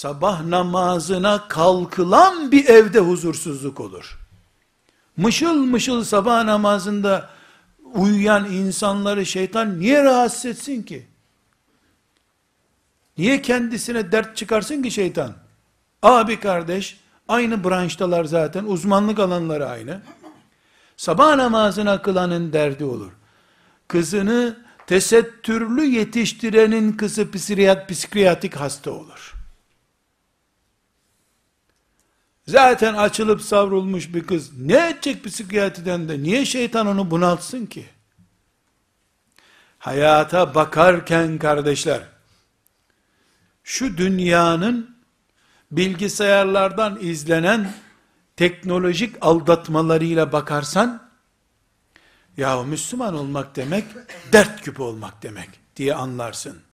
sabah namazına kalkılan bir evde huzursuzluk olur. Mışıl mışıl sabah namazında uyuyan insanları şeytan niye rahatsız etsin ki? Niye kendisine dert çıkarsın ki şeytan? Abi kardeş, aynı branştalar zaten, uzmanlık alanları aynı. Sabah namazına kılanın derdi olur. Kızını tesettürlü yetiştirenin kızı psikiyatrik hasta olur. Zaten açılıp savrulmuş bir kız ne edecek psikiyatriden de niye şeytan onu bunaltsın ki? Hayata bakarken kardeşler, şu dünyanın bilgisayarlardan izlenen teknolojik aldatmalarıyla bakarsan, ya Müslüman olmak demek, dert küpü olmak demek diye anlarsın.